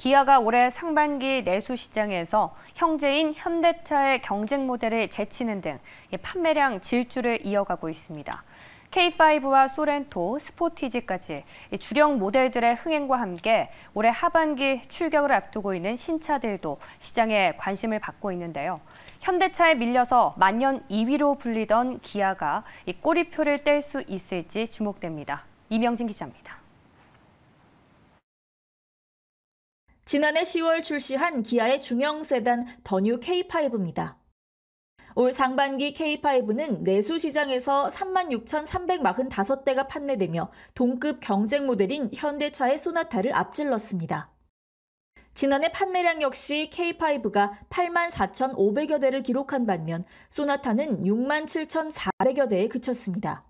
기아가 올해 상반기 내수 시장에서 형제인 현대차의 경쟁 모델을 제치는 등 판매량 질주를 이어가고 있습니다. K5와 소렌토, 스포티지까지 주력 모델들의 흥행과 함께 올해 하반기 출격을 앞두고 있는 신차들도 시장에 관심을 받고 있는데요. 현대차에 밀려서 만년 2위로 불리던 기아가 꼬리표를 뗄 수 있을지 주목됩니다. 이명진 기자입니다. 지난해 10월 출시한 기아의 중형 세단 더뉴 K5입니다. 올 상반기 K5는 내수 시장에서 36,345대가 판매되며 동급 경쟁 모델인 현대차의 소나타를 앞질렀습니다. 지난해 판매량 역시 K5가 84,500여 대를 기록한 반면 소나타는 67,400여 대에 그쳤습니다.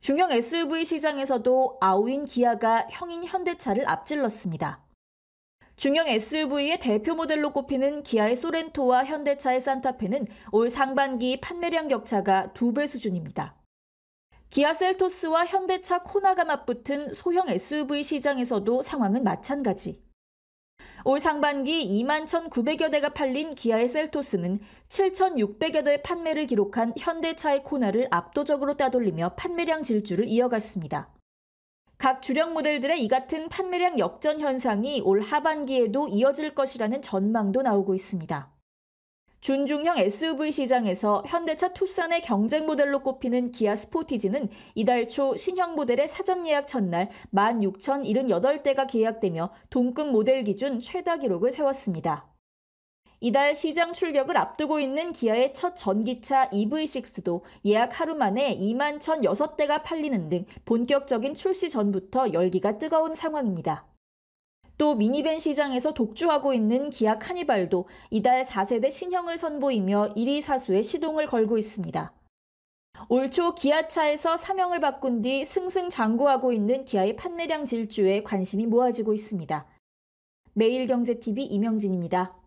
중형 SUV 시장에서도 아우인 기아가 형인 현대차를 앞질렀습니다. 중형 SUV의 대표 모델로 꼽히는 기아의 소렌토와 현대차의 산타페는 올 상반기 판매량 격차가 두 배 수준입니다. 기아 셀토스와 현대차 코나가 맞붙은 소형 SUV 시장에서도 상황은 마찬가지. 올 상반기 21,900여 대가 팔린 기아의 셀토스는 7,600여 대 판매를 기록한 현대차의 코나를 압도적으로 따돌리며 판매량 질주를 이어갔습니다. 각 주력 모델들의 이 같은 판매량 역전 현상이 올 하반기에도 이어질 것이라는 전망도 나오고 있습니다. 준중형 SUV 시장에서 현대차 투싼의 경쟁 모델로 꼽히는 기아 스포티지는 이달 초 신형 모델의 사전 예약 첫날 16,078대가 계약되며 동급 모델 기준 최다 기록을 세웠습니다. 이달 시장 출격을 앞두고 있는 기아의 첫 전기차 EV6도 예약 하루 만에 2만 1,006대가 팔리는 등 본격적인 출시 전부터 열기가 뜨거운 상황입니다. 또 미니밴 시장에서 독주하고 있는 기아 카니발도 이달 4세대 신형을 선보이며 1위 사수의 시동을 걸고 있습니다. 올초 기아차에서 사명을 바꾼 뒤 승승장구하고 있는 기아의 판매량 질주에 관심이 모아지고 있습니다. 매일경제TV 이명진입니다.